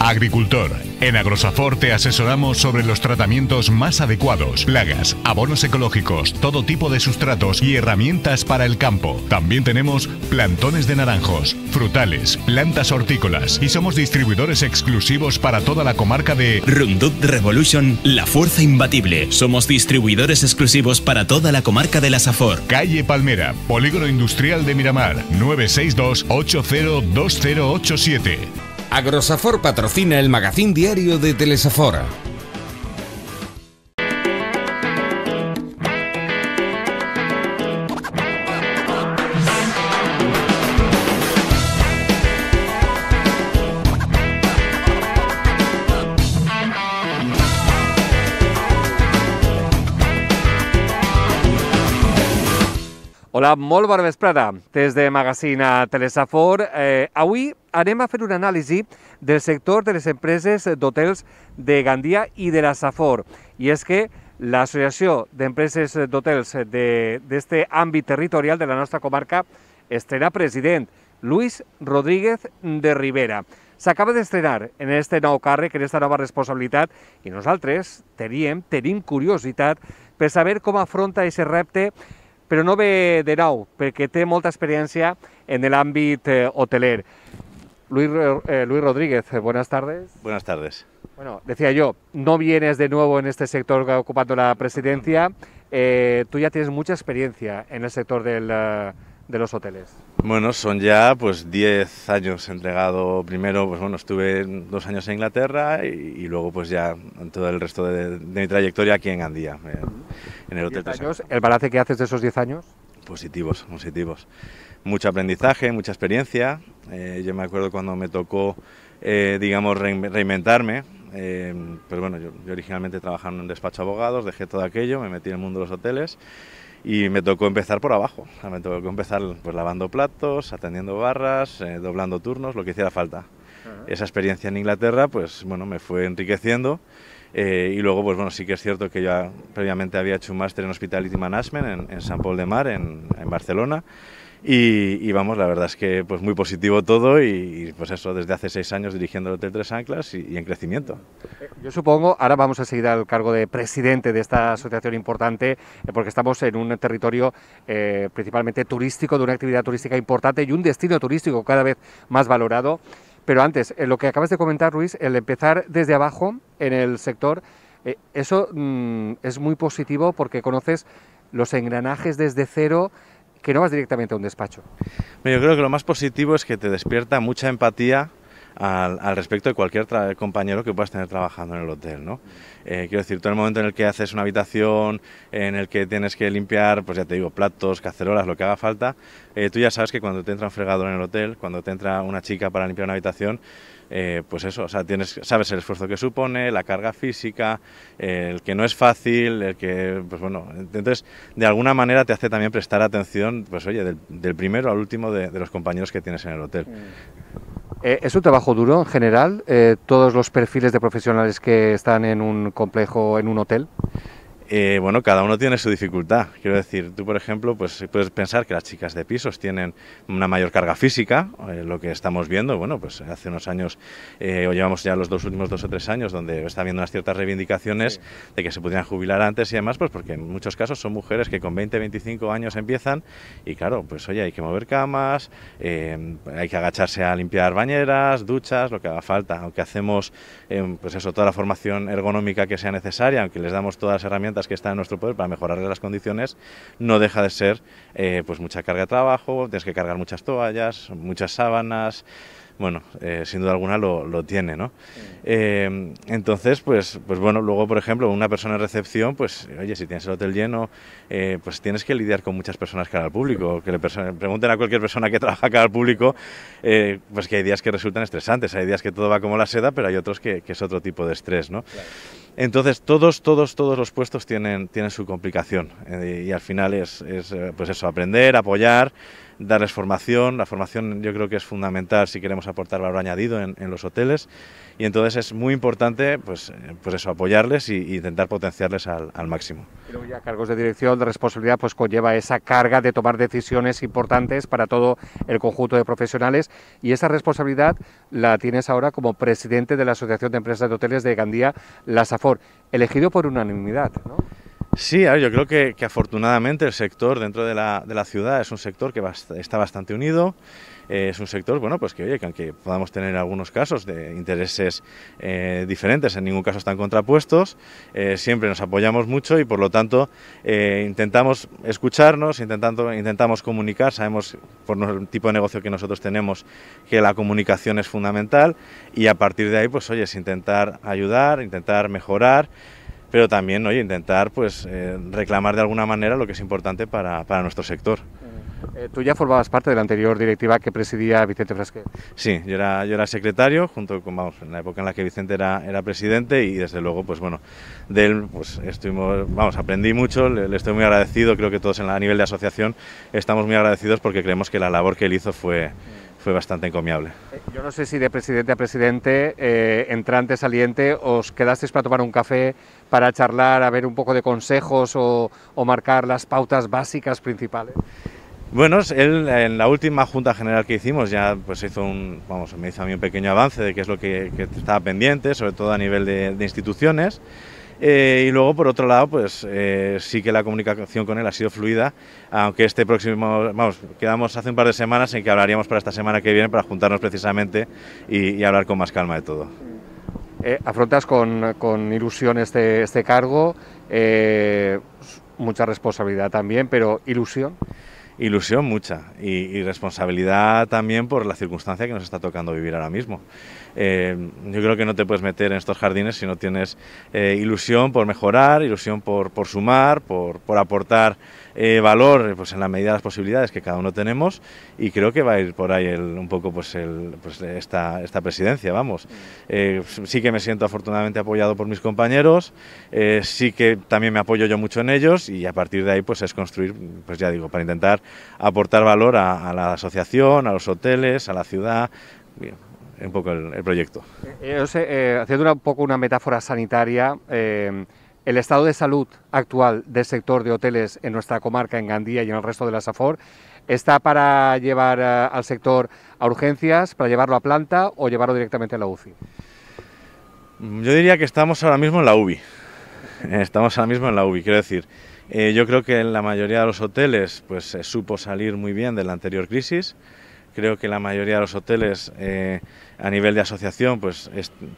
Agricultor. En Agrosafor te asesoramos sobre los tratamientos más adecuados, plagas, abonos ecológicos, todo tipo de sustratos y herramientas para el campo. También tenemos plantones de naranjos, frutales, plantas hortícolas y somos distribuidores exclusivos para toda la comarca de Rundut Revolution, la fuerza imbatible. Somos distribuidores exclusivos para toda la comarca de la Safor. Calle Palmera, Polígono Industrial de Miramar, 962 802087. Agrosafor patrocina el magazín diario de Telesafora. Hola, molt bona vesprada. desde Magazina Telesafor, eh, anem a fer una anàlisi del sector de les empreses d'hotels de Gandia i de la Safor. I és que l'Associació d'Empreses d'Hotels d'aquest de, àmbit territorial de la nostra comarca estrena president, Luis Rodríguez de Rivera. S'acaba d'estrenar en este nou càrrec, en aquesta nova responsabilitat, i nosaltres teníem, tenim curiositat per saber com afronta aquest repte però no ve de nou, perquè té molta experiència en l'àmbit eh, hoteler. Eh, Luis, Rodríguez, eh, buenas tardes. Buenas tardes. Bueno, decía yo, no vienes de nuevo en este sector ocupando la presidencia. Eh, tú ya tienes mucha experiencia en el sector de los hoteles. Bueno, son ya pues 10 años entregado. Primero, pues bueno, estuve dos años en Inglaterra y, luego pues ya todo el resto de, mi trayectoria aquí en Andía, en el Hotel años, ¿El balance que haces de esos 10 años? Positivos, positivos mucho aprendizaje, mucha experiencia. Eh, yo me acuerdo cuando me tocó, eh, digamos, reinventarme. Eh, bueno, yo, originalmente trabajaba en un despacho de abogados, dejé todo aquello, me metí en el mundo de los hoteles y me tocó empezar por abajo. Me tocó empezar pues lavando platos, atendiendo barras, doblando turnos, lo que hiciera falta. Esa experiencia en Inglaterra, pues bueno, me fue enriqueciendo. y luego, pues bueno, sí que es cierto que yo previamente había hecho un máster en Hospitality Management en, en San Paul de Mar, en Barcelona. Y, vamos, la verdad es que pues muy positivo todo y, pues eso, desde hace seis años dirigiendo el Hotel Tres Anclas y, en crecimiento. Eh, yo supongo, ahora vamos a seguir al cargo de presidente de esta asociación importante, eh, porque estamos en un territorio eh, principalmente turístico, de una actividad turística importante y un destino turístico cada vez más valorado. Pero antes, lo que acabas de comentar, Luis, el empezar desde abajo en el sector, eso mm, es muy positivo porque conoces los engranajes desde cero, que no vas directamente a un despacho. Yo creo que lo más positivo es que te despierta mucha empatía al, respecto de cualquier compañero que puedas tener trabajando en el hotel, ¿no? Eh, quiero decir, todo el momento en el que haces una habitación, en el que tienes que limpiar, pues ya te digo, platos, cacerolas, lo que haga falta, eh, tú ya sabes que cuando te entra un fregador en el hotel, cuando te entra una chica para limpiar una habitación, eh, pues eso, o sea, tienes, sabes el esfuerzo que supone, la carga física, el que no es fácil, el que, pues bueno, entonces de alguna manera te hace también prestar atención, pues oye, del, primero al último de, los compañeros que tienes en el hotel. Mm. Eh, es un trabajo duro en general, eh, todos los perfiles de profesionales que están en un complejo, en un hotel. Eh, bueno, cada uno tiene su dificultad. Quiero decir, tú, por ejemplo, pues puedes pensar que las chicas de pisos tienen una mayor carga física, eh, lo que estamos viendo, bueno, pues hace unos años, eh, o llevamos ya los dos últimos dos o tres años, donde está habiendo unas ciertas reivindicaciones de que se pudieran jubilar antes y demás, pues porque en muchos casos son mujeres que con 20, 25 años empiezan y claro, pues oye, hay que mover camas, hay que agacharse a limpiar bañeras, duchas, lo que haga falta, aunque hacemos, pues eso, toda la formación ergonómica que sea necesaria, aunque les damos todas las herramientas, que está en nuestro poder para mejorarle las condiciones, no deja de ser eh, pues mucha carga de trabajo, tienes que cargar muchas toallas, muchas sábanas, bueno, eh, sin duda alguna lo, lo tiene, ¿no? Eh, entonces, pues, pues bueno, luego, por ejemplo, una persona en recepción, pues, oye, si tienes el hotel lleno, pues tienes que lidiar con muchas personas cara al público. Que le pregunten a cualquier persona que trabaja cara al público, pues que hay días que resultan estresantes, hay días que todo va como la seda, pero hay otros que, que es otro tipo de estrés, ¿no? Entonces, todos, todos, todos los puestos tienen, tienen su complicación eh, y al final es, eh, pues eso, aprender, apoyar, darles formación. La formación yo creo que es fundamental si queremos aportar valor añadido en, los hoteles y entonces es muy importante pues, eh, pues eso, apoyarles e intentar potenciarles al máximo. Y ya cargos de dirección, de responsabilidad, pues conlleva esa carga de tomar decisiones importantes para todo el conjunto de profesionales y esa responsabilidad la tienes ahora como presidente de la Asociación de Empresas de Hoteles de Gandía, la SAFOR, elegido por unanimidad, Sí, yo creo que, afortunadamente el sector dentro de la, ciudad es un sector que está bastante unido eh, es un sector, bueno, pues que oye, que aunque podamos tener algunos casos de intereses eh, diferentes, en ningún caso están contrapuestos, eh, siempre nos apoyamos mucho y por lo tanto intentamos escucharnos, intentando, intentamos comunicar, sabemos por el tipo de negocio que nosotros tenemos que la comunicación es fundamental y a partir de ahí, pues oye, es intentar ayudar, intentar mejorar pero también intentar pues, reclamar de alguna manera lo que es importante para, para nuestro sector. Eh, tú ya formabas parte de la anterior directiva que presidía Vicente Frasquet. Sí, yo era, yo era secretario, junto con, vamos, en la época en la que Vicente era, presidente y desde luego, pues bueno, de él, pues estuvimos, vamos, aprendí mucho, le, estoy muy agradecido, creo que todos en la, a nivel de asociación estamos muy agradecidos porque creemos que la labor que él hizo fue fue bastante encomiable. Eh, yo no sé si de presidente a presidente, eh, entrante, saliente, os quedasteis para tomar un café, para charlar, a ver un poco de consejos o marcar las pautas básicas principales. Bueno, él en la última junta general que hicimos ya pues hizo un, vamos, me hizo a mí un pequeño avance de qué es lo que, estaba pendiente, sobre todo a nivel de, instituciones. Eh, y luego, por otro lado, pues eh, sí que la comunicación con él ha sido fluida, aunque este próximo, vamos, quedamos hace un par de semanas en que hablaríamos para esta semana que viene para juntarnos precisamente y, hablar con más calma de todo. Eh, afrontas con, con, ilusión este, este cargo, mucha responsabilidad también, pero ilusión. Ilusión mucha y, responsabilidad también por la circunstancia que nos está tocando vivir ahora mismo. Eh, yo creo que no te puedes meter en estos jardines si no tienes eh, ilusión por mejorar, ilusión por, sumar, por, aportar eh, valor pues en la medida de las posibilidades que cada uno tenemos y creo que va a ir por ahí un poco pues, el, pues esta, presidencia, vamos. sí que me siento afortunadamente apoyado por mis compañeros, sí que también me apoyo yo mucho en ellos y a partir de ahí pues es construir, pues ya digo, para intentar aportar valor a, la asociación, a los hoteles, a la ciudad un poco el, proyecto. Eh, eh, eh, haciendo un poco una metáfora sanitaria, el estado de salud actual del sector de hoteles en nuestra comarca, en Gandía y en el resto de la SAFOR, ¿está para llevar al sector a urgencias, para llevarlo a planta o llevarlo directamente a la UCI? Mm, yo diría que estamos ahora mismo en la UBI. Estamos ahora mismo en la UBI, quiero decir. yo creo que en la mayoría de los hoteles pues se supo salir muy bien de la anterior crisis creo que la mayoría de los hoteles eh, a nivel de asociación, pues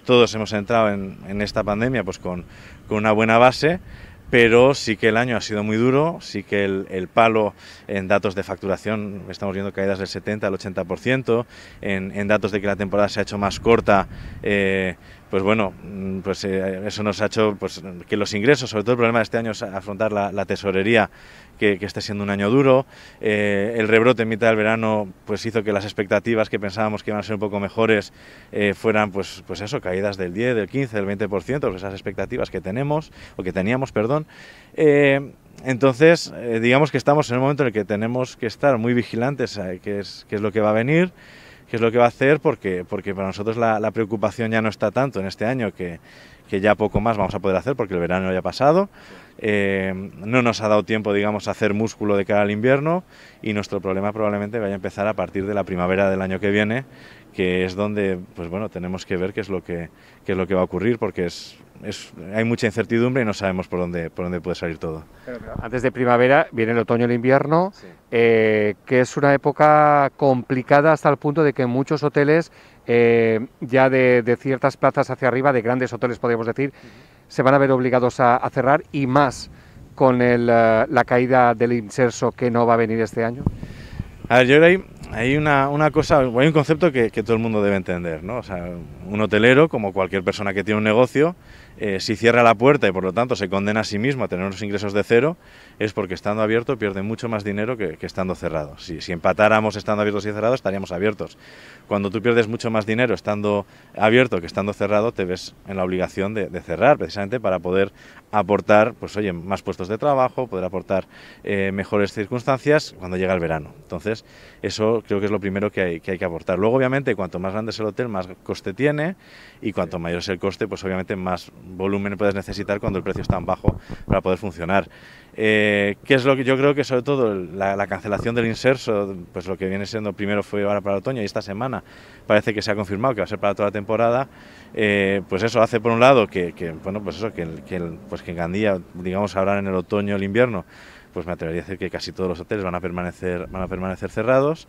todos hemos entrado en, esta pandemia pues con, una buena base, pero sí que el año ha sido muy duro, sí que el, palo en datos de facturación, estamos viendo caídas del 70 al 80%, en, en datos de que la temporada se ha hecho más corta, eh, pues bueno, mm, pues eh, eso nos ha hecho pues, que los ingresos, sobre todo el problema de este año es afrontar la tesorería que, esté siendo un año duro. Eh, el rebrote en mitad del verano pues hizo que las expectativas que pensábamos que iban a ser un poco mejores eh, fueran pues, pues eso, caídas del 10, del 15, del 20%, pues esas expectativas que tenemos, o que teníamos, perdón. Eh, entonces, digamos que estamos en un momento en el que tenemos que estar muy vigilantes a qué es, es lo que va a venir qué es lo que va a hacer, porque, porque para nosotros la, preocupación ya no está tanto en este año, que, que, ya poco más vamos a poder hacer porque el verano ya ha pasado. Eh, no nos ha dado tiempo, digamos, a hacer músculo de cara al invierno y nuestro problema probablemente vaya a empezar a partir de la primavera del año que viene, que es donde, pues bueno, tenemos que ver qué es lo que, es lo que va a ocurrir porque es, es, hay mucha incertidumbre y no sabemos por dónde, por dónde puede salir todo. Antes de primavera viene el otoño y el invierno, eh, que es una época complicada hasta el punto de que muchos hoteles, eh, ya de, ciertas plazas hacia arriba, de grandes hoteles podríamos decir, se van a ver obligados a, cerrar y más con eh, la caída del inserso que no va a venir este año? A ver, yo creo hay, una, cosa, hay un concepto que, todo el mundo debe entender, ¿no? un hotelero, como cualquier persona que tiene un negocio, eh, si cierra la puerta y por lo tanto se condena a sí mismo a tener unos ingresos de cero, es porque estando abierto pierde mucho más dinero que, estando cerrado. Si, empatáramos estando abiertos y cerrados, estaríamos abiertos. Cuando tú pierdes mucho más dinero estando abierto que estando cerrado, te ves en la obligación de, cerrar, precisamente para poder aportar, pues oye, más puestos de trabajo, poder aportar eh, mejores circunstancias cuando llega el verano. Entonces, eso creo que es lo primero que que, hay que aportar. Luego, obviamente, cuanto más grande es el hotel, más coste tiene y cuanto mayor es el coste, pues obviamente más volumen puedes necesitar cuando el precio es tan bajo para poder funcionar. Eh, ¿Qué es lo que yo creo que sobre todo la, cancelación del inserso, pues lo que viene siendo primero fue ahora para el otoño y esta semana parece que se ha confirmado que va a ser para toda la temporada, eh, pues eso hace por un lado que, bueno, pues eso, que, que, pues que en Gandía, digamos ahora en el otoño, el invierno, pues me atrevería a decir que casi todos los hoteles van a permanecer, van a permanecer cerrados.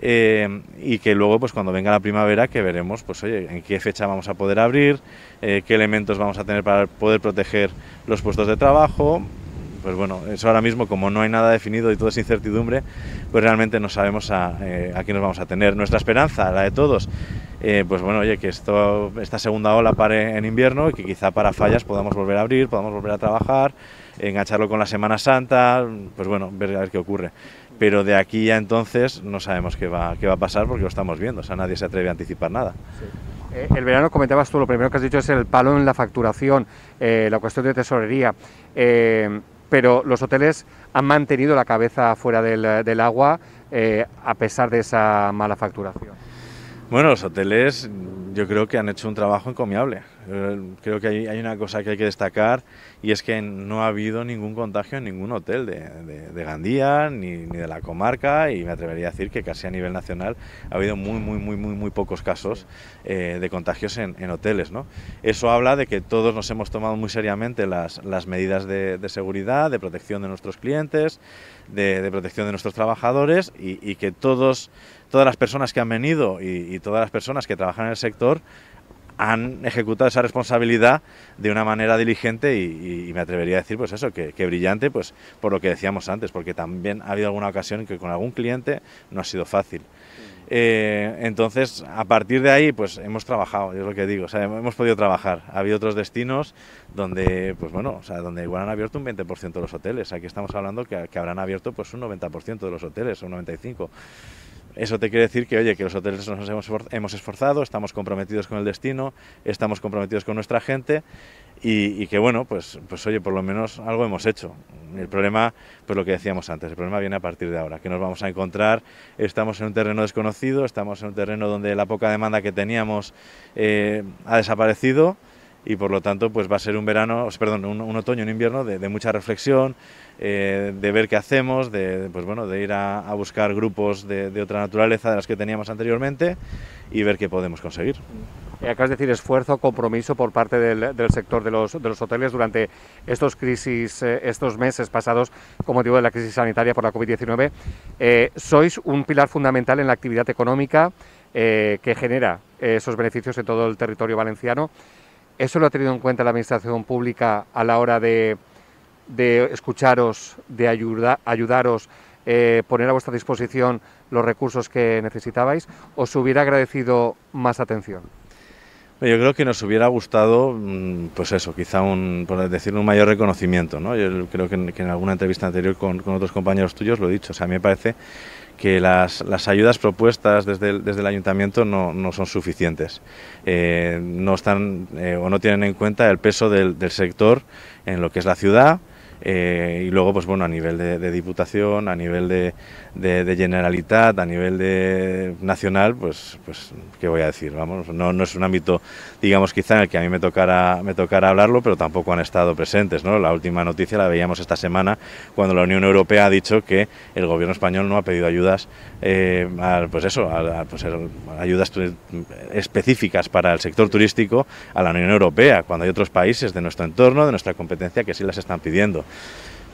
Eh, y que luego, pues cuando venga la primavera, que veremos, pues oye, en qué fecha vamos a poder abrir, eh, qué elementos vamos a tener para poder proteger los puestos de trabajo. Pues bueno, eso ahora mismo, como no hay nada definido y todo es incertidumbre, pues realmente no sabemos a, eh, qué nos vamos a tener. Nuestra esperanza, la de todos, pues bueno, oye, que esto, esta segunda ola pare en invierno y que quizá para fallas podamos volver a abrir, podamos volver a trabajar engancharlo con la Semana Santa, pues bueno, ver a ver qué ocurre. Pero de aquí a entonces no sabemos qué va, qué va a pasar porque lo estamos viendo, o sea, nadie se atreve a anticipar nada. Eh, el verano comentabas tú, lo primero que has dicho es el palo en la facturación, eh, la cuestión de tesorería. Eh, pero los hoteles han mantenido la cabeza fuera del agua a pesar de esa mala facturación. Bueno, los hoteles yo creo que han hecho un trabajo encomiable. Eh, creo que hay, una cosa que hay que destacar y es que no ha habido ningún contagio en ningún hotel de, Gandía ni, de la comarca y me atrevería a decir que casi a nivel nacional ha habido muy, muy, muy, muy, muy pocos casos eh, de contagios en, hoteles. ¿no? Eso habla de que todos nos hemos tomado muy seriamente las, medidas de, seguridad, de protección de nuestros clientes, de, protección de nuestros trabajadores y, que todos todas las personas que han venido y, todas las personas que trabajan en el sector han ejecutado esa responsabilidad de una manera diligente y, me atrevería a decir, pues eso, que, brillante, pues por lo que decíamos antes, porque también ha habido alguna ocasión que con algún cliente no ha sido fácil. Eh, entonces, a partir de ahí, pues hemos trabajado, es lo que digo, hemos podido trabajar. Ha habido otros destinos donde, pues bueno, o sea, donde igual han abierto un 20% de los hoteles. Aquí estamos hablando que, que habrán abierto pues un 90% de los hoteles, un 95%. Eso te quiere decir que, oye, que los hoteles nos hemos esforzado, estamos comprometidos con el destino, estamos comprometidos con nuestra gente y, que, bueno, pues, pues oye, por lo menos algo hemos hecho. El problema, pues lo que decíamos antes, el problema viene a partir de ahora, que nos vamos a encontrar, estamos en un terreno desconocido, estamos en un terreno donde la poca demanda que teníamos eh, ha desaparecido y por lo tanto pues va a ser un verano, perdón, un, otoño, un invierno de, mucha reflexión, eh, de ver qué hacemos, de, pues bueno, de ir a, buscar grupos de, otra naturaleza de las que teníamos anteriormente y ver qué podemos conseguir. Eh, acabas de decir esfuerzo, compromiso por parte del, sector de los, hoteles durante estos crisis, eh, estos meses pasados ...como digo, de la crisis sanitaria por la COVID-19. sois un pilar fundamental en la actividad económica que genera esos beneficios en todo el territorio valenciano. ¿Eso lo ha tenido en cuenta la Administración Pública a la hora de, escucharos, de ayudaros, eh, poner a vuestra disposición los recursos que necesitabais? ¿Os hubiera agradecido más atención? Yo creo que nos hubiera gustado, mm, pues eso, quizá un, por decir, un mayor reconocimiento, ¿no? Yo creo que en, alguna entrevista anterior con, con, otros compañeros tuyos lo he dicho, o sea, a mí me parece que las, las ayudas propuestas desde el, ayuntamiento no, no son suficientes. Eh, no están eh, o no tienen en cuenta el peso del, del sector en lo que es la ciudad eh, y luego, pues bueno, a nivel de, diputación, a nivel de, de, generalitat, a nivel de nacional, pues, pues, ¿qué voy a decir? Vamos, no, es un ámbito, digamos, quizá en el que a mí me tocara, me tocara hablarlo, pero tampoco han estado presentes, ¿no? La última noticia la veíamos esta semana cuando la Unión Europea ha dicho que el gobierno español no ha pedido ayudas, eh, pues eso, pues, ayudas específicas para el sector turístico a la Unión Europea, cuando hay otros países de nuestro entorno, de nuestra competencia, que sí las están pidiendo.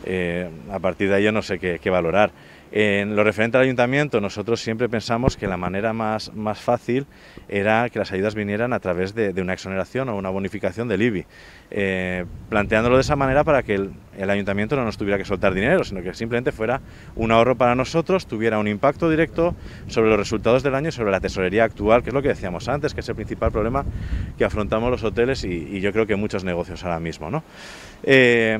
Eh, a partir de ahí yo no sé qué, valorar. En lo referente al ayuntamiento, nosotros siempre pensamos que la manera más, fácil era que las ayudas vinieran a través de, una exoneración o una bonificación del IBI, eh, planteándolo de esa manera para que el, ayuntamiento no nos tuviera que soltar dinero, sino que simplemente fuera un ahorro para nosotros, tuviera un impacto directo sobre los resultados del año y sobre la tesorería actual, que es lo que decíamos antes, que es el principal problema que afrontamos los hoteles y, yo creo que muchos negocios ahora mismo. ¿no? Eh,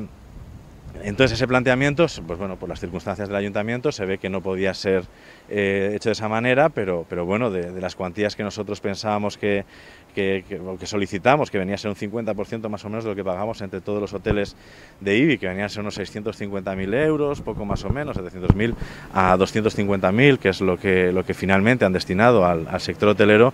entonces ese planteamiento, pues bueno, por las circunstancias del ayuntamiento se ve que no podía ser eh, hecho de esa manera, pero, pero bueno, de, las cuantías que nosotros pensábamos que, que, solicitamos, que venía a ser un 50% más o menos de lo que pagamos entre todos los hoteles de IBI, que venían a ser unos 650.000 euros, poco más o menos, 700.000 a 250.000, que es lo que, lo que finalmente han destinado al sector hotelero,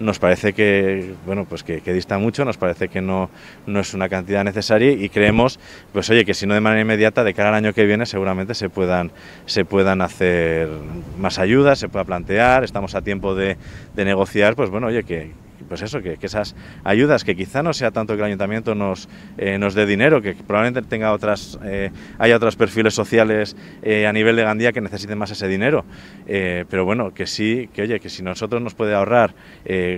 nos parece que, bueno, pues que, dista mucho, nos parece que no, no es una cantidad necesaria y creemos, pues oye, que si no de manera inmediata, de cara al año que viene seguramente se puedan, se puedan hacer más ayudas, se pueda plantear, estamos a tiempo de, de negociar, pues bueno, oye, que, pues eso, que, esas ayudas, que quizá no sea tanto que el ayuntamiento nos, eh, nos dé dinero, que probablemente tenga otras, ...hay eh, haya otros perfiles sociales eh, a nivel de Gandía que necesiten más ese dinero. pero bueno, que sí, que oye, que si nosotros nos puede ahorrar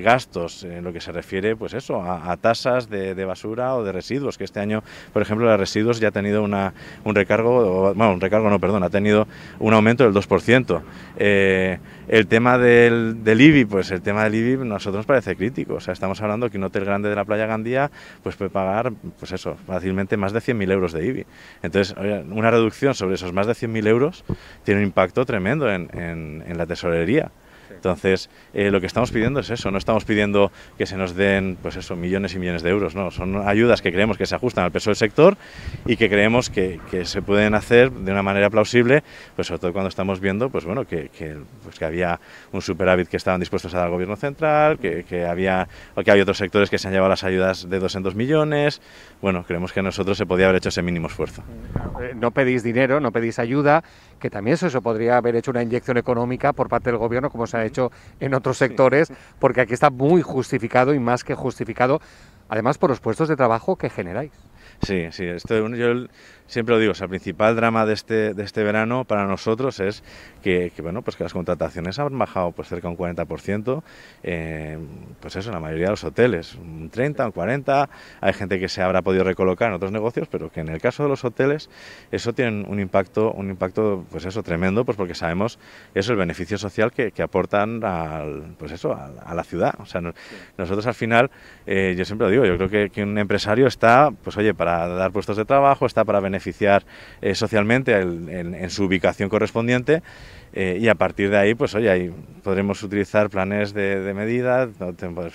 gastos en lo que se refiere, pues eso, a, tasas de, basura o de residuos, que este año, por ejemplo, los residuos ya ha tenido un recargo, bueno, un recargo no, perdón, ha tenido un aumento del 2%. el tema del, del IBI, pues el tema del IBI nosotros nos parece crítico o sea, estamos hablando que un hotel grande de la playa Gandía pues puede pagar, pues eso, fácilmente más de 100.000 euros de IBI. Entonces, una reducción sobre esos más de 100.000 euros tiene un impacto tremendo en, en la tesorería. Entonces, eh, lo que estamos pidiendo es eso, no estamos pidiendo que se nos den, pues eso, millones y millones de euros, no, son ayudas que creemos que se ajustan al peso del sector y que creemos que, se pueden hacer de una manera plausible, pues sobre todo cuando estamos viendo, pues bueno, que, que, pues había un superávit que estaban dispuestos a dar al gobierno central, que, había, o que hay otros sectores que se han llevado las ayudas de 200 en millones, bueno, creemos que nosotros se podía haber hecho ese mínimo esfuerzo. Eh, no pedís dinero, no pedís ayuda, que también eso, eso podría haber hecho una inyección económica por parte del gobierno, como se ha en otros sectores, porque aquí está muy justificado y más que justificado, además por los puestos de trabajo que generáis. Sí, sí, esto, yo siempre lo digo, el principal drama de este, de este verano para nosotros es que, bueno, pues que las contrataciones han bajado pues, cerca de un 40%, pues eso, en la mayoría de los hoteles, un 30, un 40, hay gente que se habrá podido recolocar en otros negocios, pero que en el caso de los hoteles eso tiene un impacto, un impacto pues eso, tremendo, pues porque sabemos eso, el beneficio social que, aportan al, pues eso, a, la ciudad. O sea, nosotros al final, eh, yo siempre lo digo, yo creo que, que un empresario está, pues oye, para dar puestos de trabajo, está para beneficiar eh, socialmente en, su ubicación correspondiente. Eh, y a partir de ahí, pues oye, ahí podremos utilizar planes de, medida,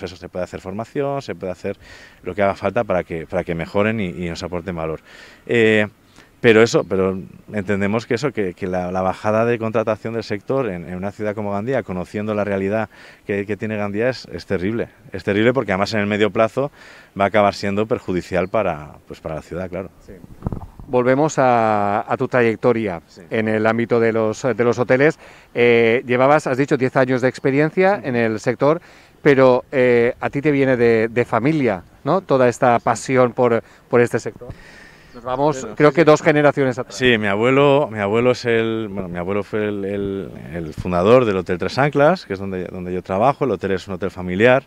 eso se puede hacer formación, se puede hacer lo que haga falta para que, para que mejoren y, nos aporten valor. Eh, pero eso, pero entendemos que eso, que, la, bajada de contratación del sector en, una ciudad como Gandía, conociendo la realidad que, tiene Gandía, es, terrible. Es terrible porque además en el medio plazo va a acabar siendo perjudicial para, pues para la ciudad, claro volvemos a, tu trayectoria en el ámbito de los, de los hoteles. Eh, llevabas, has dicho, 10 años de experiencia en el sector, pero eh, a ti te viene de, de, familia, ¿no? Toda esta pasión por, por este sector. Nos vamos, creo que dos generaciones atrás. Sí, mi abuelo, mi abuelo es el, bueno, mi abuelo fue el, el, el fundador del Hotel Tres Anclas, que es donde, donde yo trabajo. El hotel es un hotel familiar.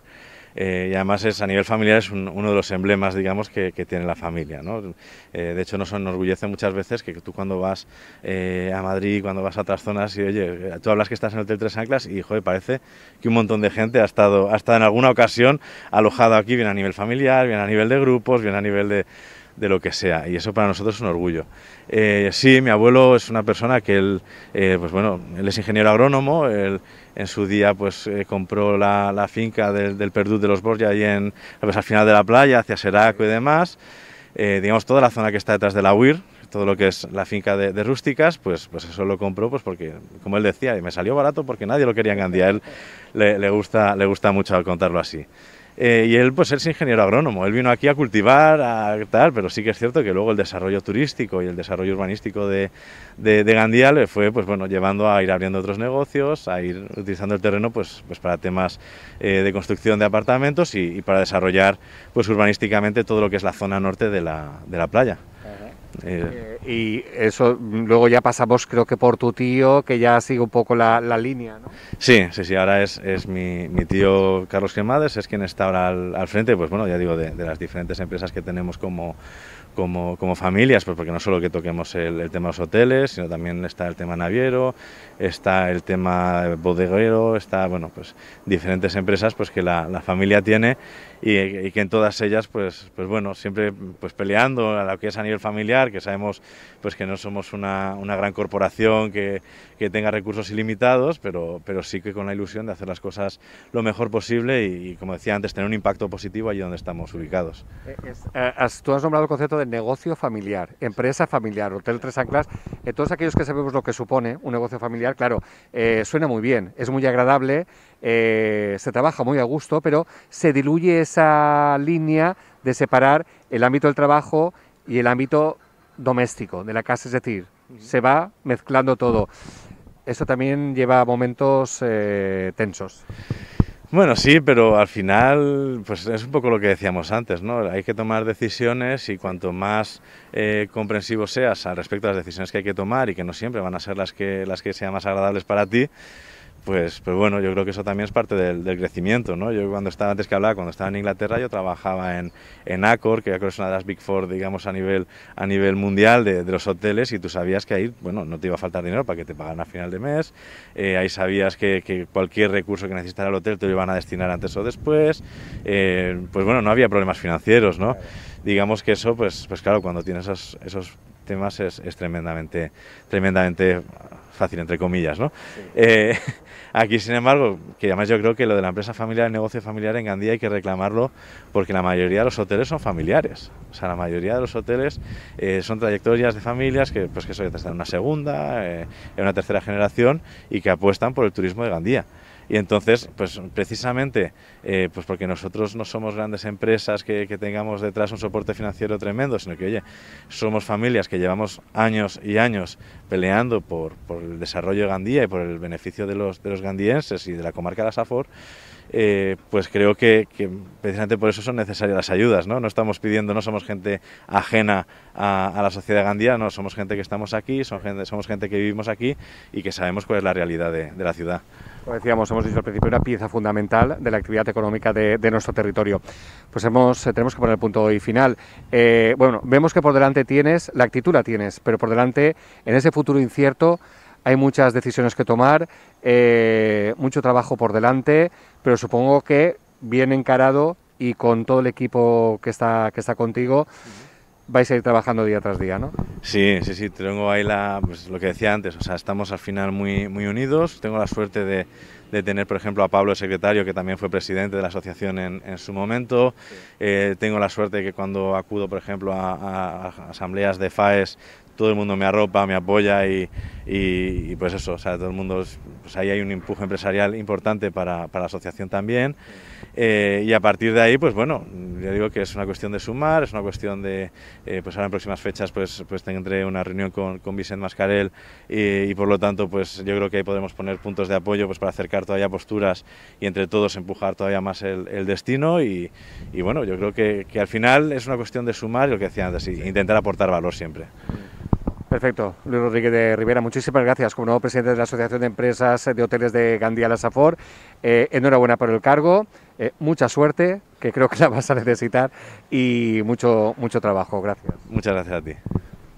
Eh, y además es, a nivel familiar es uno de los emblemas, digamos, que, tiene la familia. ¿no? Eh, de hecho, nos enorgullece muchas veces que tú cuando vas eh, a Madrid, cuando vas a otras zonas, y oye, tú hablas que estás en el Hotel Tres Anclas y, joder, parece que un montón de gente ha estado, ha en alguna ocasión alojado aquí, bien a nivel familiar, bien a nivel de grupos, bien a nivel de de lo que sea y eso para nosotros es un orgullo. Eh, sí, mi abuelo es una persona que él, eh, pues bueno, él es ingeniero agrónomo, él en su día pues eh, compró la, finca del, del Perdú de los Borja ahí en, pues, al final de la playa, hacia Seraco y demás, eh, digamos toda la zona que está detrás de la UIR, todo lo que es la finca de, rústicas, pues, pues eso lo compró, pues porque, como él decía, y me salió barato porque nadie lo quería en Gandía. A él le, le, gusta, le gusta mucho contarlo así. Eh, y él pues es ingeniero agrónomo, él vino aquí a cultivar, a tal, pero sí que es cierto que luego el desarrollo turístico y el desarrollo urbanístico de, Gandía le fue pues bueno, llevando a ir abriendo otros negocios, a ir utilizando el terreno pues, pues para temas eh, de construcción de apartamentos y, y, para desarrollar pues urbanísticamente todo lo que es la zona norte de la, de la playa. Eh, eh, y eso mm, luego ya pasamos creo que por tu tío, que ya sigue un poco la, la línea, ¿no? Sí, sí, sí, ahora es, es mi, mi, tío Carlos Quemades es quien está ahora al, al frente, pues bueno, ya digo, de, las diferentes empresas que tenemos como, como, como, familias, pues porque no solo que toquemos el, tema de los hoteles, sino también está el tema naviero, está el tema bodeguero, está, bueno, pues diferentes empresas pues que la, la familia tiene y, que en todas ellas, pues, pues bueno, siempre pues peleando a lo que es a nivel familiar, que sabemos pues que no somos una, una gran corporación que, que, tenga recursos ilimitados, pero, pero sí que con la ilusión de hacer las cosas lo mejor posible y, como decía antes, tener un impacto positivo allí donde estamos ubicados. Eh, eh, tú has nombrado el concepto de negocio familiar, empresa familiar, Hotel Tres Anclas, eh, todos aquellos que sabemos lo que supone un negocio familiar, claro, eh, suena muy bien, es muy agradable, eh, se trabaja muy a gusto, pero se diluye esa línea de separar el ámbito del trabajo y el ámbito doméstico de la casa, es decir, se va mezclando todo. Eso también lleva momentos eh, tensos. Bueno, sí, pero al final, pues es un poco lo que decíamos antes, ¿no? Hay que tomar decisiones y cuanto más eh, comprensivo seas al respecto a las decisiones que hay que tomar y que no siempre van a ser las que, las que sean más agradables para ti, pues, pues, bueno, yo creo que eso también es parte del, crecimiento, ¿no? Yo cuando estaba, antes que hablaba, cuando estaba en Inglaterra, yo trabajaba en, en Accor, que creo es una de las Big Four, digamos, a nivel, a nivel mundial de, los hoteles, y tú sabías que ahí, bueno, no te iba a faltar dinero para que te pagaran a final de mes, eh, ahí sabías que, cualquier recurso que necesitara el hotel te lo iban a destinar antes o después, eh, pues bueno, no había problemas financieros, ¿no? Digamos que eso, pues, pues claro, cuando tienes esos temas es, es tremendamente, tremendamente fácil, entre comillas, ¿no? Eh, aquí, sin embargo, que además yo creo que lo de la empresa familiar, el negocio familiar en Gandía hay que reclamarlo porque la mayoría de los hoteles son familiares. O sea, la mayoría de los hoteles eh, son trayectorias de familias que, pues, que están en una segunda, eh, en una tercera generación y que apuestan por el turismo de Gandía. Y entonces, pues precisamente, eh, pues porque nosotros no somos grandes empresas que, tengamos detrás un soporte financiero tremendo, sino que, oye, somos familias que llevamos años y años peleando por, el desarrollo de Gandía y por el beneficio de los, de gandienses y de la comarca de la Safor, eh, pues creo que, precisamente por eso son necesarias las ayudas, ¿no? estamos pidiendo, no somos gente ajena a, la sociedad gandía, somos gente que estamos aquí, somos gente que vivimos aquí y que sabemos cuál es la realidad de la ciudad como decíamos, hemos dicho al principio, una pieza fundamental de la actividad económica de, nuestro territorio. Pues hemos, eh, tenemos que poner el punto y final. Eh, bueno, vemos que por delante tienes, la actitud la tienes, pero por delante, en ese futuro incierto, hay muchas decisiones que tomar, eh, mucho trabajo por delante, pero supongo que bien encarado y con todo el equipo que está, que está contigo vais a ir trabajando día tras día, ¿no? Sí, sí, sí, tengo ahí pues, lo que decía antes, o sea, estamos al final muy, muy unidos, tengo la suerte de de tener, por ejemplo, a Pablo, el secretario, que también fue presidente de la asociación en, su momento. Eh, tengo la suerte que cuando acudo, por ejemplo, a, asambleas de FAES, todo el mundo me arropa, me apoya y, y, pues eso, o sea, todo el mundo, pues ahí hay un empuje empresarial importante para, para la asociación también. Eh, y a partir de ahí, pues bueno, yo digo que es una cuestión de sumar, es una cuestión de, eh, pues ahora en próximas fechas, pues, pues tendré una reunión con, con Vicente Mascarel y, por lo tanto, pues yo creo que ahí podemos poner puntos de apoyo pues para acercar todavía posturas y entre todos empujar todavía más el, destino y, bueno, yo creo que, al final es una cuestión de sumar lo que decía antes, y intentar aportar valor siempre. Perfecto. Luis Rodríguez de Rivera, muchísimas gracias como nuevo presidente de la Asociación de Empresas de Hoteles de Gandía La Safor. Eh, enhorabuena por el cargo, eh, mucha suerte, que creo que la vas a necesitar, y mucho, mucho trabajo. Gracias. Muchas gracias a ti.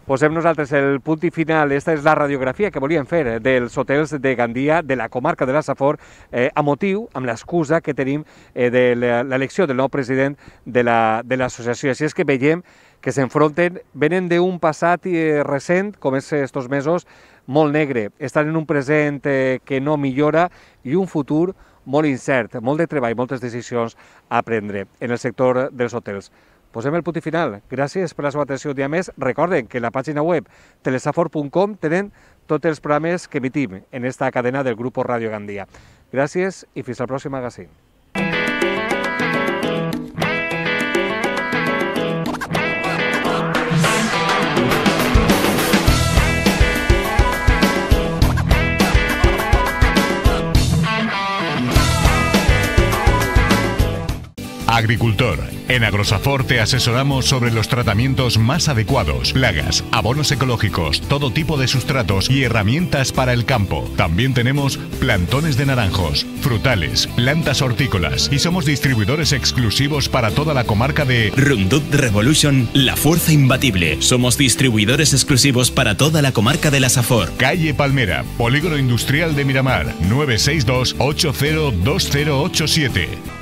posem nosaltres el punt i final. Esta és la radiografia que volíem fer eh, dels hotels de Gandia, de la comarca de la Safor, eh, a motiu, amb l'excusa que tenim eh, de l'elecció del nou president de l'associació. La, de Així és que veiem que s'enfronten, venen d'un passat eh, recent, com és estos mesos, molt negre. Estan en un present eh, que no millora i un futur molt incert, molt de treball, moltes decisions a prendre en el sector dels hotels. Posem el punt final. Gràcies per la seva atenció un dia més. Recorden que la pàgina web telesafor.com tenen tots els programes que emitim en esta cadena del Grupo Radio Gandia. Gràcies i fins al pròxim magazine. Agricultor. En Agrosafor te asesoramos sobre los tratamientos más adecuados, plagas, abonos ecológicos, todo tipo de sustratos y herramientas para el campo. También tenemos plantones de naranjos, frutales, plantas hortícolas y somos distribuidores exclusivos para toda la comarca de Rundut Revolution, la fuerza imbatible. Somos distribuidores exclusivos para toda la comarca de la Safor. Calle Palmera, Polígono Industrial de Miramar, 962 802087.